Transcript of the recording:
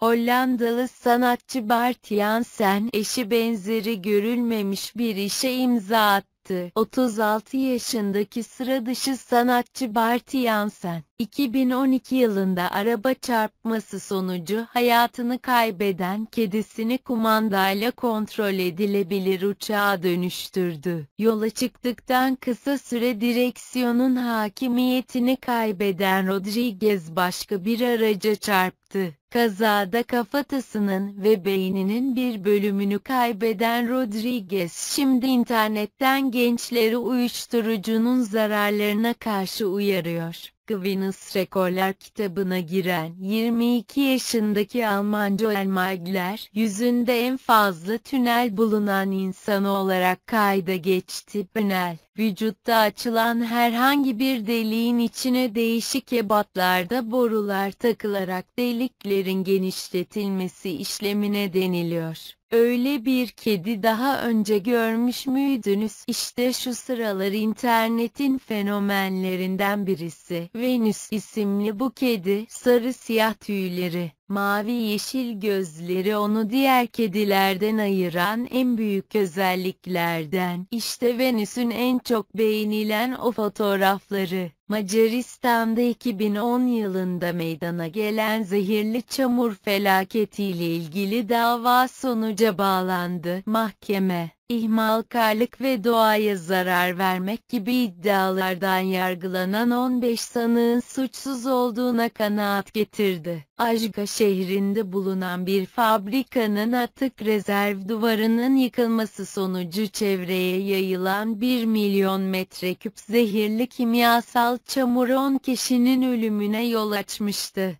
Hollandalı sanatçı Bart Jansen eşi benzeri görülmemiş bir işe imza attı. 36 yaşındaki sıra dışı sanatçı Bart Jansen, 2012 yılında araba çarpması sonucu hayatını kaybeden kedisini kumandayla kontrol edilebilir uçağa dönüştürdü. Yola çıktıktan kısa süre direksiyonun hakimiyetini kaybeden Rodriguez başka bir araca çarptı. Kazada kafatasının ve beyninin bir bölümünü kaybeden Rodriguez şimdi internetten gençleri uyuşturucunun zararlarına karşı uyarıyor. Guinness Rekorlar kitabına giren 22 yaşındaki Alman Joel Magler yüzünde en fazla tünel bulunan insan olarak kayda geçti. Benel Vücutta açılan herhangi bir deliğin içine değişik ebatlarda borular takılarak deliklerin genişletilmesi işlemine deniliyor. Öyle bir kedi daha önce görmüş müydünüz? İşte şu sıralar internetin fenomenlerinden birisi. Venüs isimli bu kedi, sarı siyah tüyleri, Mavi yeşil gözleri onu diğer kedilerden ayıran en büyük özelliklerden. İşte Venüs'ün en çok beğenilen o fotoğrafları. Macaristan'da 2010 yılında meydana gelen zehirli çamur felaketiyle ilgili dava sonuca bağlandı. Mahkeme ihmalkarlık ve doğaya zarar vermek gibi iddialardan yargılanan 15 sanığın suçsuz olduğuna kanaat getirdi. Ajka şehrinde bulunan bir fabrikanın atık rezerv duvarının yıkılması sonucu çevreye yayılan 1 milyon metreküp zehirli kimyasal çamur 10 kişinin ölümüne yol açmıştı.